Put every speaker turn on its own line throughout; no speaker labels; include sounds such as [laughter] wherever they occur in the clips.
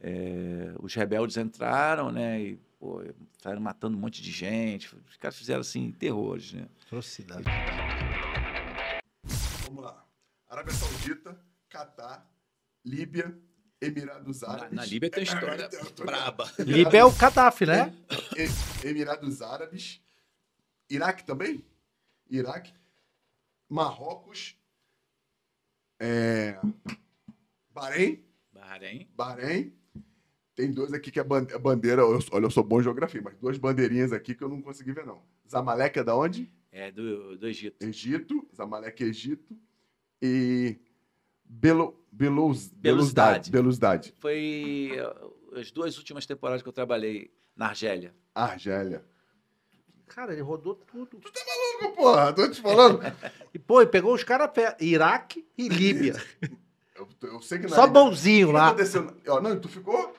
É, os rebeldes entraram, né? E pô, saíram matando um monte de gente. Os caras fizeram assim terrores, né? Atrocidade.
Vamos lá. Arábia Saudita, Catar, Líbia, Emirados Árabes. Na, na Líbia tem história [laughs] braba. Líbia é o Gaddafi, né? É. Emirados Árabes, Iraque também? Iraque, Marrocos, é... Bahrein. Bahrein. Bahrein. Tem dois aqui que é, é bandeira. Olha, eu sou bom em geografia, mas duas bandeirinhas aqui que eu não consegui ver, não. Zamalek é da onde? É do, do Egito. Egito, Zamalek é Egito. E Belo, Belos, Belusdade. Belusdade.
Foi eh, as duas últimas temporadas que eu trabalhei na Argélia.
Argélia.
Cara, ele rodou tudo. Tu tá maluco, porra? Tô te falando. [laughs] e, pô, ele pegou os caras
Iraque e Líbia. [laughs] Eu, eu sei que na é Só Líbia, bonzinho lá. Aconteceu, não, tu ficou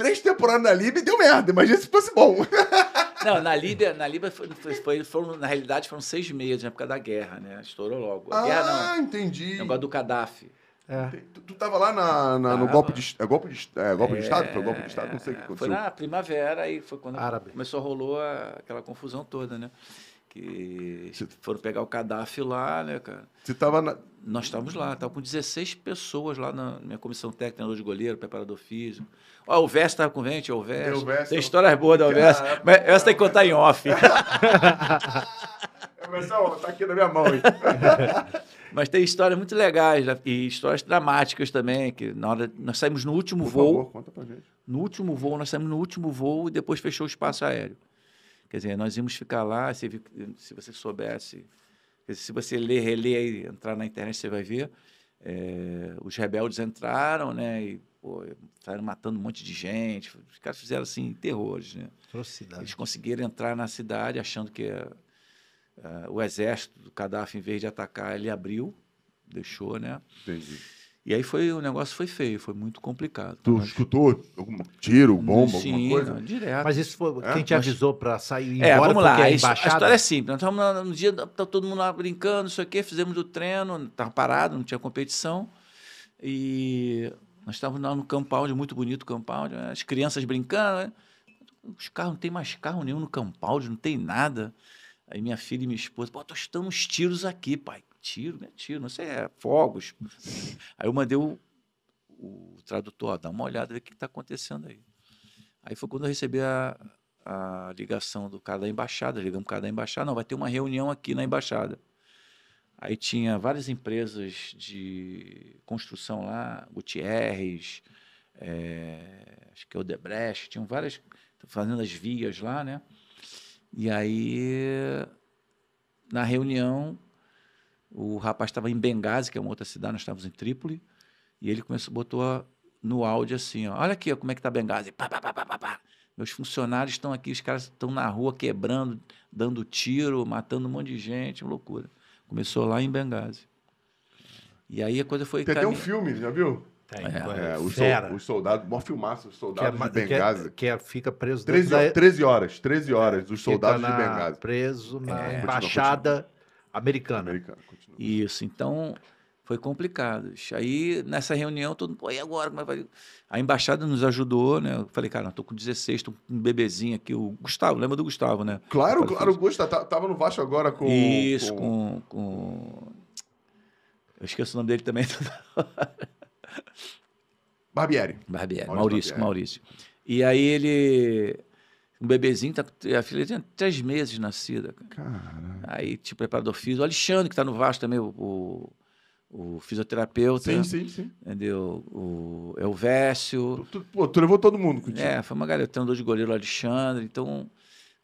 três temporadas na Líbia e deu merda. Imagina se fosse bom. [laughs] Não, na Líbia,
na Líbia foi, foi, foram, na realidade foram seis meses na época da guerra, né? Estourou logo. A ah, guerra, não, ah, entendi. Negócio do Gaddafi.
É. Tu, tu tava lá na, na no golpe de, é, é, golpe de, é, golpe de Estado? Foi golpe de Estado? Não sei o que aconteceu. Foi na
primavera, aí foi quando Árabe. começou a rolou aquela confusão toda, né? que foram pegar o cadáver lá, né, cara? Você estava? na... Nós estávamos lá, estava com 16 pessoas lá na minha comissão técnica, treinador né, de goleiro, preparador físico. Ó, o Vest estava com gente, o Vest. Tem histórias boas da Vest, ah, mas essa tem que contar em off. Pessoal,
[laughs] está aqui na minha mão. Hein? [laughs]
Mas tem histórias muito legais né, e histórias dramáticas também, que na hora nós saímos no último Por voo. Favor, conta pra gente. No último voo, nós saímos no último voo e depois fechou o espaço aéreo. Quer dizer, nós íamos ficar lá, se, se você soubesse, dizer, se você ler, reler e entrar na internet, você vai ver. É, os rebeldes entraram, né? E pô, saíram matando um monte de gente. Os caras fizeram assim terrores, né? Eles conseguiram entrar na cidade achando que uh, o exército do Gaddafi, em vez de atacar, ele abriu, deixou, né? Entendi. E aí foi, o negócio foi feio, foi muito complicado. Tu
escutou algum tiro, hum, bomba, Sim, alguma coisa? Não, direto.
Mas isso foi é? quem te avisou para sair é, embora, vamos lá, a, embaixada... a história é simples. Nós estávamos no dia, tá todo mundo lá brincando, isso aqui fizemos o treino, estava parado, não tinha competição. E nós estávamos lá no compound, muito bonito o compound, né, as crianças brincando. Né, os carros, não tem mais carro nenhum no compound, não tem nada. Aí minha filha e minha esposa, pô, nós estamos tiros aqui, pai tiro, né? Tiro, não sei, é fogos. Aí eu mandei o, o tradutor, ó, dá uma olhada, ver o que está acontecendo aí. Aí foi quando eu recebi a, a ligação do cara da embaixada, ligamos para o cara da embaixada, não, vai ter uma reunião aqui na embaixada. Aí tinha várias empresas de construção lá, Gutierrez, é, acho que é Odebrecht, tinham várias fazendo as vias lá, né? E aí, na reunião, o rapaz estava em Benghazi, que é uma outra cidade, nós estávamos em Trípoli, e ele começou, botou a, no áudio assim, ó, olha aqui ó, como é que tá Benghazi, pá, pá, pá, pá, pá, pá. Meus funcionários estão aqui, os caras estão na rua quebrando, dando tiro, matando um monte de gente, loucura. Começou lá em Benghazi. E
aí a coisa foi... Tem até um filme, já viu? Tem, é, é, é os, fera. os soldados, mó filmaço, os soldados que é, de é- Benghazi. Que, é, que fica preso 13, da... 13 horas, 13 horas, os é, soldados na, de Benghazi. Preso na embaixada. Continua, continua Americana. Americana, continua. Isso, então
foi complicado. Aí, nessa reunião, todo mundo, pô, e agora? Como é que A embaixada nos ajudou, né? Eu falei, cara, eu tô com 16, tô com um bebezinho aqui. O Gustavo, lembra do Gustavo, né? Claro, claro,
o Gustavo tá, tava no Vasco agora com... Isso,
com... com... Eu esqueço o nome dele também. [laughs] Barbieri. Barbieri, Maurício, Maurício. Barbieri. Maurício. E aí ele um bebezinho, tá, a filha tinha três meses nascida. Aí, tipo, é preparador físico. O Alexandre, que está no Vasco também, o, o, o, fisioterapeuta. Sim, sim, sim. Entendeu? O Elvésio. É tu, tu, pô, tu levou todo mundo contigo. É, foi uma galera, treinador de goleiro, o Alexandre. Então,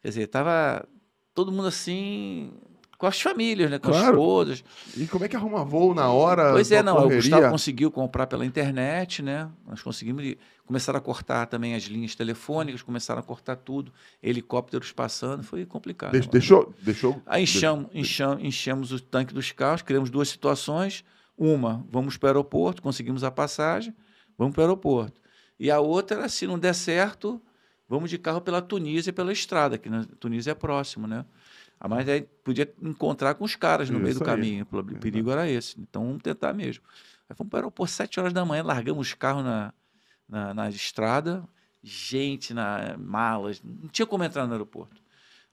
quer dizer, tava todo mundo assim, com as famílias, né? Com claro. as esposas. E como é que arruma voo na hora? Pois é, não. Correria? O Gustavo conseguiu comprar pela internet, né? Nós conseguimos. Começaram a cortar também as linhas telefônicas, começaram a cortar tudo, helicópteros passando, foi complicado. deixou, deixou. Aí enchamos, enchamos, enchemos o tanque dos carros, criamos duas situações. Uma, vamos para o aeroporto, conseguimos a passagem, vamos para o aeroporto. E a outra era, se não der certo, vamos de carro pela Tunísia, pela estrada, que na Tunísia é próximo, né? Ah, mas aí podia encontrar com os caras no Isso meio do aí. caminho. O perigo era esse. Então vamos tentar mesmo. Aí fomos para o aeroporto, 7 horas da manhã, largamos os carros na, na, na, estrada, gente na malas, não tinha como entrar no aeroporto.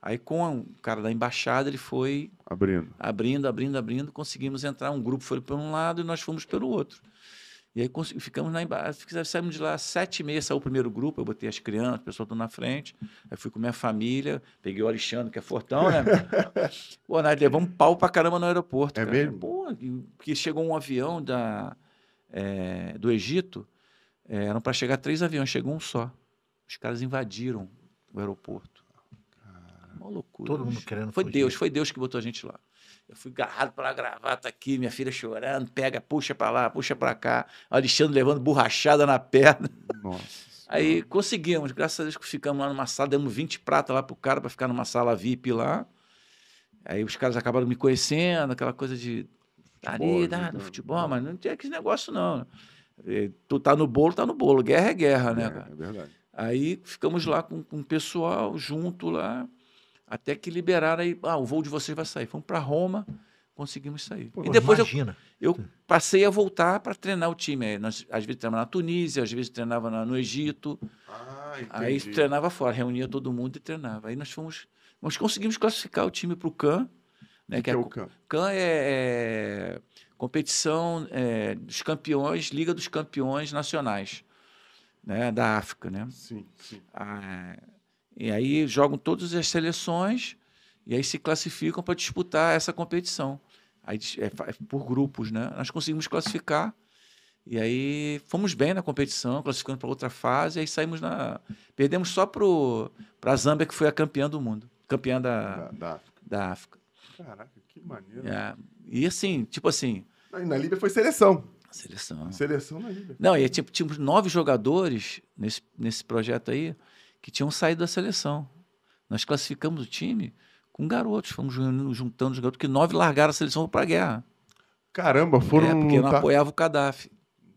Aí com o cara da embaixada, ele foi abrindo, abrindo, abrindo, abrindo, conseguimos entrar, um grupo foi por um lado e nós fomos pelo outro. E aí ficamos lá embaixo, saímos de lá às sete e meia, saiu o primeiro grupo, eu botei as crianças, o pessoal todo na frente, aí fui com minha família, peguei o Alexandre, que é fortão, né? [laughs] Pô, nós levamos pau pra caramba no aeroporto. É cara. mesmo? Pô, porque chegou um avião da, é, do Egito, é, eram para chegar três aviões, chegou um só. Os caras invadiram o aeroporto. Uma loucura. Todo mundo querendo Foi fugir. Deus, foi Deus que botou a gente lá. Eu fui agarrado pela gravata aqui, minha filha chorando, pega, puxa para lá, puxa para cá. Alexandre levando borrachada na perna. Nossa. [laughs] Aí conseguimos, graças a Deus que ficamos lá numa sala, demos 20 prata lá pro cara para ficar numa sala VIP lá. Aí os caras acabaram me conhecendo, aquela coisa de ali, né? futebol, mas não tinha aquele negócio não. E, é, tu tá no bolo, tá no bolo. Guerra é guerra, né, é, cara? É verdade. Aí ficamos lá com, com o pessoal junto lá. Até que liberaram aí, ah, o voo de vocês vai sair. Fomos para Roma, conseguimos sair. Pô, e depois imagina. Eu, eu passei a voltar para treinar o time. É, nós, às vezes treinava na Tunísia, às vezes treinava na, no Egito. Ah, aí treinava fora, reunia todo mundo e treinava. Aí nós fomos. Nós conseguimos classificar o time para o CAN. Né, que, que é, é o CAN? CAN é, é competição é, dos campeões, Liga dos Campeões Nacionais né, da África. Né? Sim, sim. Ah, e aí jogam todas as seleções e aí se classificam para disputar essa competição. Aí é, é, por grupos, né? Nós conseguimos classificar e aí fomos bem na competição, classificando para outra fase, e aí saímos na perdemos só pro para Zâmbia que foi a campeã do mundo, campeã da da, da África. Da África.
Caraca, que maneiro.
É, e assim, tipo assim,
na Líbia foi seleção. Seleção. Seleção na Líbia. Não,
e é tipo, tínhamos nove jogadores nesse, nesse projeto aí que tinham saído da seleção. Nós classificamos o time com garotos, fomos juntando os garotos, que nove largaram a seleção para a guerra. Caramba, foram. É, porque lutar... não apoiava o Gaddafi.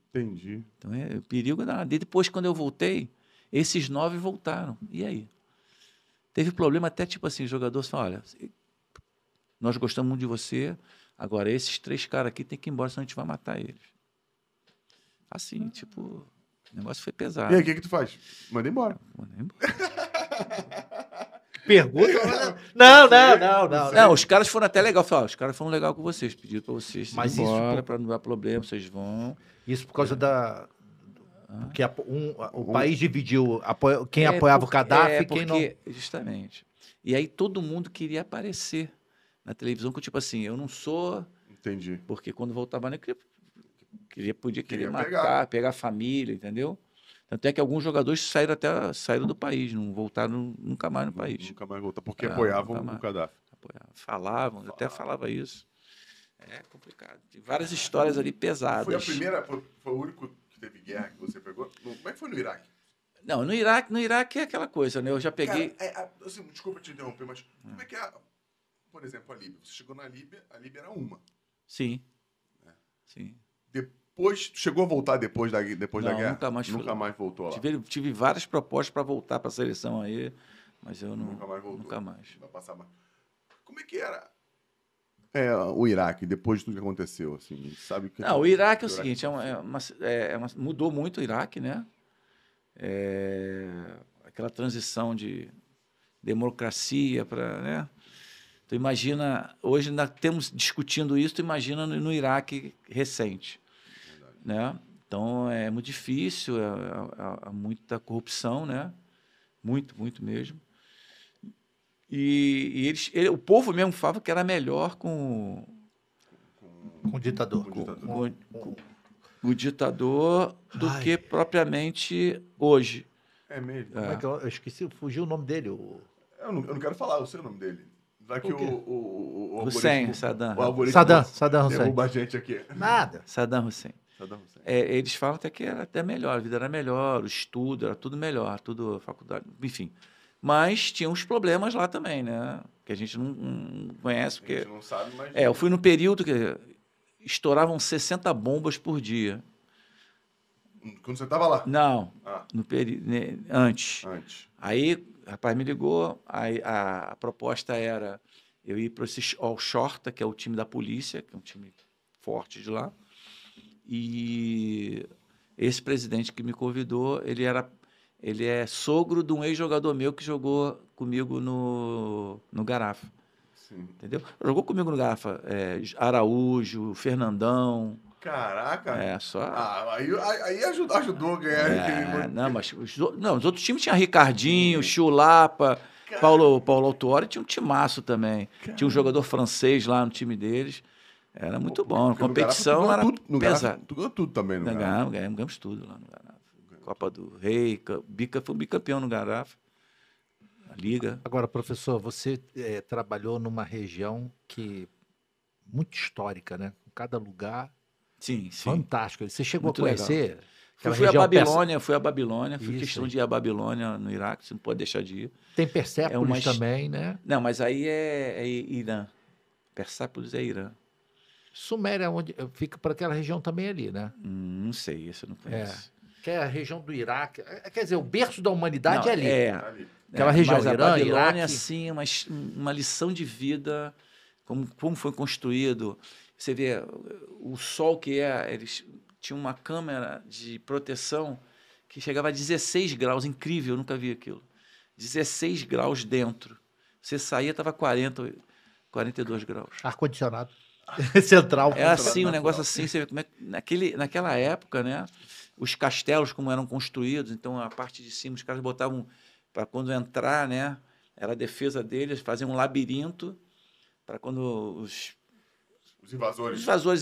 Entendi. Então é perigo é nada. E depois, quando eu voltei, esses nove voltaram. E aí? Teve problema até tipo assim: jogadores falaram: olha, nós gostamos muito de você, agora esses três caras aqui tem que ir embora, senão a gente vai matar eles. Assim, ah. tipo. O negócio foi pesado. E aí, o que, que tu faz? Manda embora. Manda embora. [laughs] Pergunta? [laughs] Não, não, não, não. Não, os caras foram até legal. Falaram, os caras foram legal com vocês, pediram pra vocês Mas isso embora, pra não dar problema, vocês vão. Isso por causa da... Porque um, o país dividiu quem é apoiava o Gaddafi e é quem não. Justamente. E aí todo mundo queria aparecer na televisão, que tipo assim, eu não sou... Entendi. Porque quando voltava, né, eu queria Queria, podia querer queria matar, pegar. pegar. a família, entendeu? Tanto é que alguns jogadores saíram até saíram do país, não voltaram nunca mais no país. Nunca mais voltaram, porque é, apoiavam o Gaddafi. Apoiavam. Falavam, falavam, até falava isso. É complicado. Tem várias histórias ali pesadas. Foi a primeira,
foi, foi o único que teve guerra que você pegou? Como é que foi no Iraque?
Não, no Iraque, no Iraque é aquela coisa, né? Eu já peguei.
Cara, é, é assim, desculpa te interromper, mas hum. como é que é, por exemplo, a Líbia? Você chegou na Líbia, a Líbia era uma. Sim. É. Sim. Depois depois. Chegou a voltar depois da, depois não, da guerra? Nunca mais, nunca mais voltou lá. Tive,
tive várias propostas para voltar para a seleção aí, mas eu não. Nunca mais voltou. Nunca mais. Vai passar mais. Como é que
era? É, o Iraque, depois de tudo que aconteceu, assim, sabe que Não, o Iraque é o, o seguinte,
é uma, é uma, é, é uma, mudou muito o Iraque, né? É, aquela transição de democracia para, né? Tu imagina, hoje ainda temos discutindo isso, tu imagina no, no Iraque recente né? Então é muito difícil, há é, é, é, é muita corrupção, né? Muito, muito mesmo. E, e eles, ele, o povo mesmo falava que era melhor com. Com o ditador. Com, com, com, com o ditador do Ai. que propriamente
hoje. É mesmo. É. É eu, eu, esqueci, fugiu o nome dele. O... Eu, não, eu não quero falar, o seu nome dele. Vai que o, o, o, o Hussein, Saddam. O Saddam, Saddam Hussein. Derruba a gente aqui. Nada.
Saddam Hussein. É, eles falam até que era até melhor, a vida era melhor, o estudo era tudo melhor, tudo faculdade, enfim. Mas tinha uns problemas lá também, né? Que a gente não, não conhece. Porque... A gente não sabe, mas. É, eu fui no período que estouravam 60 bombas por dia. Quando você estava lá? Não. Ah. No peri... Antes. Antes. Aí, rapaz, me ligou. Aí, a, a proposta era eu ir para esse All Shorta, que é o time da polícia, que é um time forte de lá. E esse presidente que me convidou, ele era ele é sogro de um ex-jogador meu que jogou comigo no, no Garrafa. Sim. Entendeu? Jogou comigo no Garrafa é, Araújo, Fernandão.
Caraca! É, só... Ah, aí, aí ajudou, ajudou a ganhar. É, não,
mas os, não, os outros times tinha Ricardinho, Chulapa, Caraca. Paulo, Paulo Autuori, tinha um timaço também. Caraca. Tinha um jogador francês lá no time deles. Era muito bom. Porque competição no Garapa, era pesada. Tu ganhou tudo também no Garapa. Ganhamos, ganhamos, ganhamos tudo lá no Garapa. Copa do Rei, bica, foi um bicampeão no Garapa. A Liga.
Agora, professor, você é, trabalhou numa região que muito histórica, né? Cada lugar
sim, sim. fantástico. Você chegou muito a conhecer? eu fui, a Babilônia, fui a Babilônia, fui questão de ir à Babilônia no Iraque, você não pode deixar de ir. Tem Persépolis é uma... também, né? Não, mas aí é, é Irã. Persépolis é Irã.
Suméria, é onde eh, fica para aquela região também ali, né? Hum, não sei, isso eu não é. conheço. É, que é a região do Iraque. É, quer dizer, o berço da humanidade não, é ali. É, aquela região. Mas Irã, a Babilônia, Iraque...
assim, uma, uma lição de vida, como, como foi construído. Você vê o sol que é, eles tinham uma câmera de proteção que chegava a 16 graus, incrível, eu nunca vi aquilo. 16 graus dentro. Você saía, estava 40, 42 graus.
Ar-condicionado. [laughs] Central. É assim, um negócio assim,
você vê como é naquele, naquela época, né? Os castelos como eram construídos, então a parte de cima os caras botavam para quando entrar, né? Era a defesa deles, faziam um labirinto para quando os
os invasores. Os invasores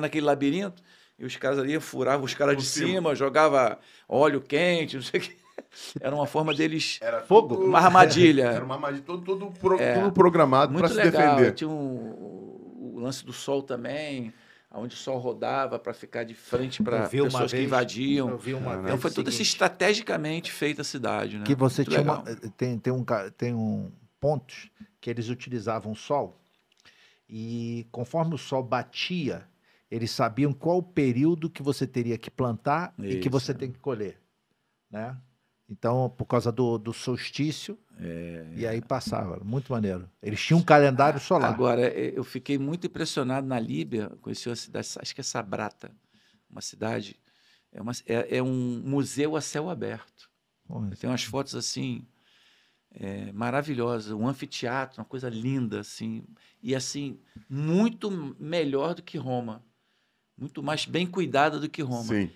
naquele labirinto e os caras ali furavam os caras de cima, cima, jogava óleo quente, não sei o que. [laughs] Era uma forma deles. Era fogo? Uma armadilha. [laughs] Era uma
armadilha, todo, todo, pro, é, tudo programado para se defender.
Tinha um, o lance do sol também onde o sol rodava para ficar de frente para pessoas vez, que invadiam. então foi tudo assim, estrategicamente feita a cidade, né? Que você Muito tinha uma, eh,
tem tem um tem um pontos que eles utilizavam o sol e conforme o sol batia, eles sabiam qual o período que você teria que plantar Isso, e que você tem que colher, né? Então, por causa do, do solstício, é, e aí passava, muito maneiro.
Eles tinham um calendário ah, solar. Agora, é, eu fiquei muito impressionado na Líbia, conheci uma cidade, acho que é Sabrata, uma cidade, é, uma, é, é um museu a céu aberto. Tem umas fotos assim, é, um anfiteatro, uma coisa linda, assim, e assim, muito melhor do que Roma, muito mais bem cuidada do que Roma. Sim.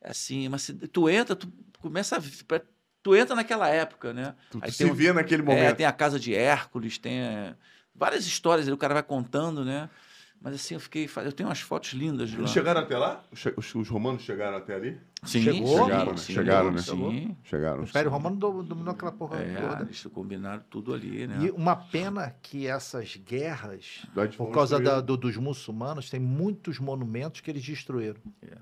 Assim, é uma, tu entra, tu começa a tu entra naquela época, né? Tu, tu se um, vê naquele é, momento. É, tem a Casa de Hércules, tem eh, várias histórias, aí o cara vai contando, né? Mas assim, eu fiquei. Eu tenho umas fotos lindas de lá. Eles chegaram até lá?
Os, os romanos chegaram até ali? Sim, Chegou, chegaram, sim, né? chegaram, né? Sim, Chegaram. O Império Romano
dominou aquela porra é, toda. Eles
combinaram tudo ali,
né? E uma pena que essas guerras, por causa da, do, dos muçulmanos, tem muitos monumentos que eles destruíram. É.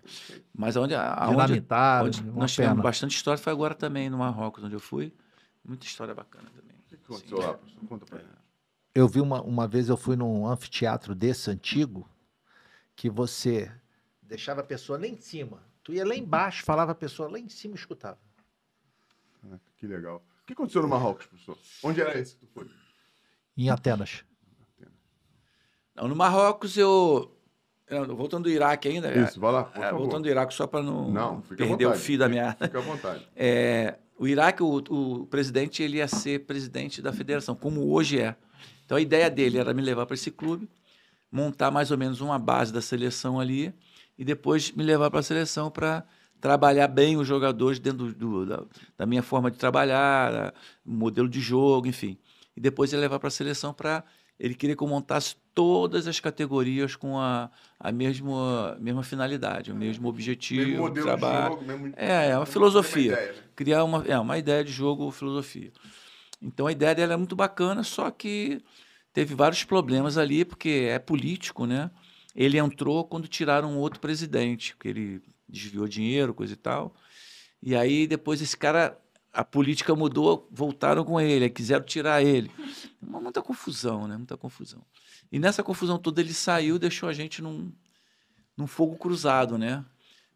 Mas onde, aonde, onde nós pena. tivemos bastante história foi agora também no Marrocos, onde eu fui. Muita história bacana também. O que aconteceu lá,
Conta pra é
eu vi uma, uma vez, eu fui num anfiteatro desse antigo, que você deixava a pessoa lá em cima. Tu ia lá embaixo, falava a pessoa lá em cima e escutava.
Ah, que legal. O que aconteceu no Marrocos, professor? Onde era esse que tu foi? Em Atenas. Não, no Marrocos eu. Voltando do
Iraque ainda. Isso, vai lá. Por é, favor. Voltando do Iraque só para não, não perder o fio da minha. Fica à vontade. É, o Iraque, o, o presidente, ele ia ser presidente da federação, como hoje é. Então a ideia dele era me levar para esse clube, montar mais ou menos uma base da seleção ali e depois me levar para a seleção para trabalhar bem os jogadores dentro do, da, da, minha forma de trabalhar, modelo de jogo, enfim. E depois ele levar para a seleção para ele queria que eu montasse todas as categorias com a, a mesma, mesma finalidade, o mesmo objetivo, mesmo modelo trabalho. De jogo, mesmo, é, é uma filosofia. É uma ideia, né? Criar uma, é, uma ideia de jogo, filosofia. Então a ideia dela é muito bacana, só que teve vários problemas ali, porque é político, né? Ele entrou quando tiraram outro presidente, porque ele desviou dinheiro, coisa e tal. E aí depois esse cara, a política mudou, voltaram com ele, quiseram tirar ele. Uma, muita confusão, né? Muita confusão. E nessa confusão toda ele saiu, deixou a gente num, num fogo cruzado, né?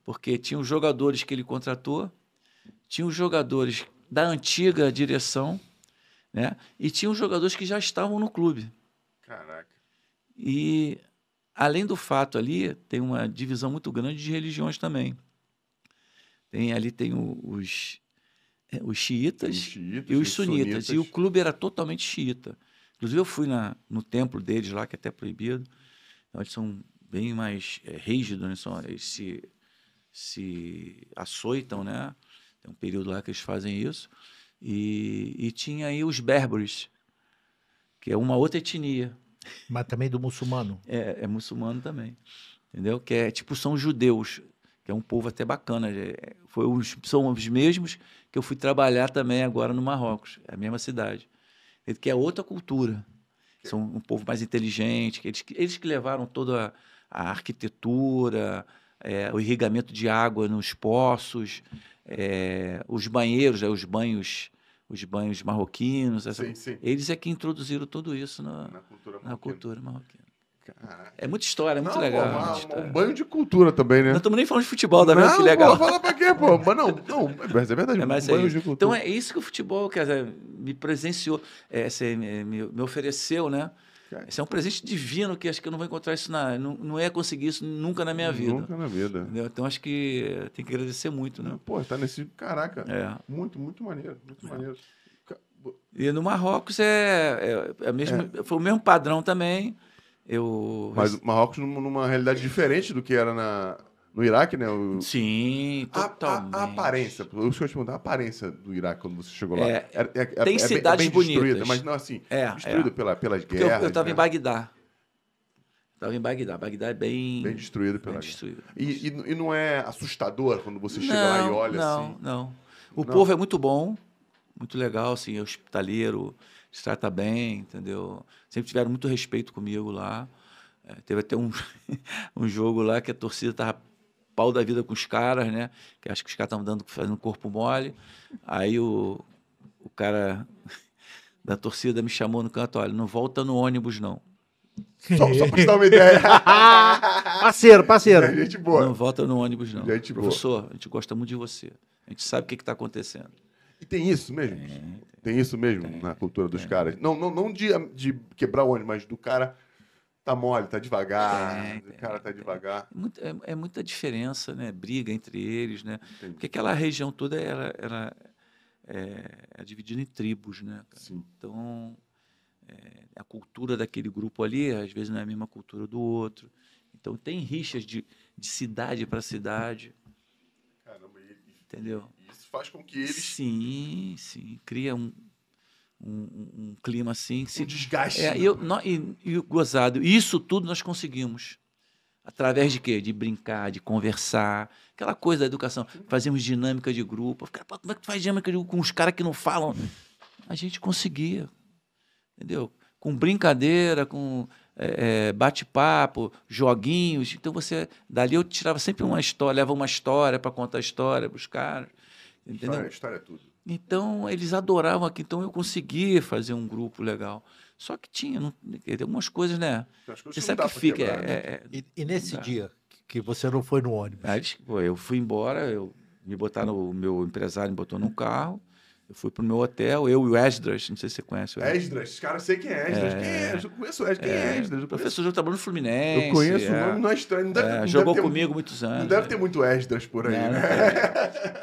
Porque tinha os jogadores que ele contratou, tinha os jogadores da antiga direção né? E tinham jogadores que já estavam no clube. Caraca. E além do fato ali, tem uma divisão muito grande de religiões também. Tem ali tem o, os é, os xiitas, e os, os sunitas. sunitas. E o clube era totalmente xiita. Inclusive, eu fui na, no templo deles lá, que é até proibido. onde eles são bem mais é, rígidos, né? São, eles se, se açoitam, né? Tem um período lá que eles fazem isso. E, e tinha aí os berberes, que é uma outra etnia. Mas também do muçulmano. É, é muçulmano também. Entendeu? Que é tipo, são judeus, que é um povo até bacana. É, foi os, são os mesmos que eu fui trabalhar também agora no Marrocos, é a mesma cidade. Que é outra cultura. São um povo mais inteligente, que eles, eles que levaram toda a, a arquitetura, é, o irrigamento de água nos poços, é, os banheiros, é, os banhos os banhos marroquinos. Essa... Sim, sim. Eles é que introduziram tudo isso na, na, cultura, na marroquina. cultura marroquina. Caraca. É muita história, é muito não, legal. Pô, é uma, um banho
de cultura também, né? Não estamos nem falando de futebol, da tá verdade, que legal. Não, falar pra quê, pô? Mas não, não, mas é verdade, é, mas um é de cultura. Então é
isso que o futebol quer dizer, me presenciou, é, assim, me, me ofereceu, né? cara. Isso é um presente divino que acho que eu não vou encontrar isso na. Não, não ia conseguir isso nunca na minha vida. Nunca na vida. Entendeu? Então acho que tem que agradecer muito, né? Pô, tá nesse. Caraca. É.
Muito, muito maneiro. Muito é. maneiro.
E no Marrocos é, é, é mesmo,
é. foi o mesmo padrão também. Eu... Mas o Marrocos numa realidade diferente do que era na, no Iraque, né? O... Sim, totalmente. A, a, a aparência, eu te perguntar, a aparência do Iraque quando você chegou lá. É, é, é, é tem é é cidades bonitas. mas não assim, é, destruída Pela, pelas Porque guerras. Eu estava né? em Bagdá. Estava em Bagdá. Bagdá é bem... Bem destruído pela bem destruído. E, e, e, não é assustador quando você chega não, lá e olha não, assim? Não, não. O não. povo é
muito bom, muito legal, assim, é hospitaleiro, se trata bem, entendeu? Sempre tiveram muito respeito comigo lá. teve até um, [laughs] um jogo lá que a torcida estava pau da vida com os caras, né? Que acho que os caras estão dando, fazendo corpo mole. Aí o, o cara [laughs] da torcida me chamou no canto, olha, não volta no ônibus, não.
Só, só pra te dar uma [laughs] ideia. parceiro,
parceiro. É gente boa. Não volta no ônibus, não. Gente Professor, boa. a gente gosta muito de você. A gente sabe o que, está acontecendo.
E tem isso mesmo? Tem, é. tem, isso mesmo tem, é. na cultura dos é. caras. Não, não, não de, de quebrar o ônibus, mas do cara tá mole, tá devagar, é, né? o cara tá é, é. devagar. É, muita, é,
é, muita diferença, né? Briga entre eles, né? Entendi. Porque aquela região
toda era, era
é, é, dividida em tribos, né? Então, a cultura daquele grupo ali, às vezes, não é a mesma cultura do outro. Então, tem rixas de, de cidade para cidade. Caramba, e, entendeu? E
isso faz com que eles...
Sim, sim. Cria um, um, um clima assim. Se, um desgaste. É, né? eu, e, e gozado, isso tudo nós conseguimos. Através de quê? De brincar, de conversar, aquela coisa da educação. Fazíamos dinâmica de grupo. como é que tu faz dinâmica de grupo com os caras que não falam? A gente conseguia, entendeu? Com brincadeira, com é, é bate-papo, joguinhos. Então você, dali eu tirava sempre uma história, leva uma história para contar a história buscar entendeu? História, história é tudo. Então, eles adoravam aqui. Então, eu consegui fazer um grupo legal. Só que tinha, não, algumas coisas, né? Você sabe que fica. Quebrar, né? é, né? é, e, e, nesse dia que
você não foi
no ônibus?
Aí, eu fui embora, eu me botar no meu empresário me botou num carro eu fui pro meu hotel, eu e o Esdras, não sei se você conhece. O Esdras,
cara, sei quem é Esdras. É, quem é? Eu conheço o Esdras. Quem é, é Esdras? Eu professor já trabalhou no Fluminense. Eu conheço, é. o nome não é estranho. Não deve, é, não jogou comigo um, muitos anos. Não deve é.
ter muito Esdras por aí, não, né?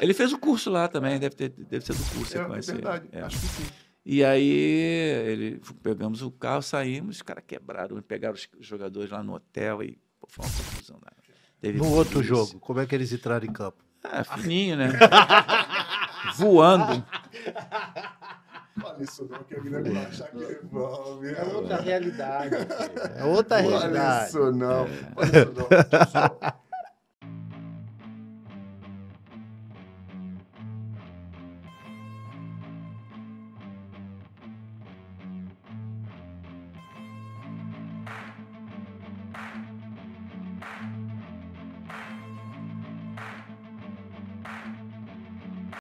[laughs] ele fez o curso lá também, deve, ter, deve ser do curso. É, é conhece verdade, é. acho que sim. E aí ele, pegamos o carro, saímos, os caras quebraram, pegaram os jogadores lá no hotel e pô, foi uma confusão. Né?
no outro jogo, como é que eles entraram em campo? Ah, fininho, né? [laughs] Voando.
Fala [laughs] isso não, que a Guilherme vai achar que devolve. É outra
realidade. [laughs]
É outra realidade. Fala isso não. Fala é. isso não.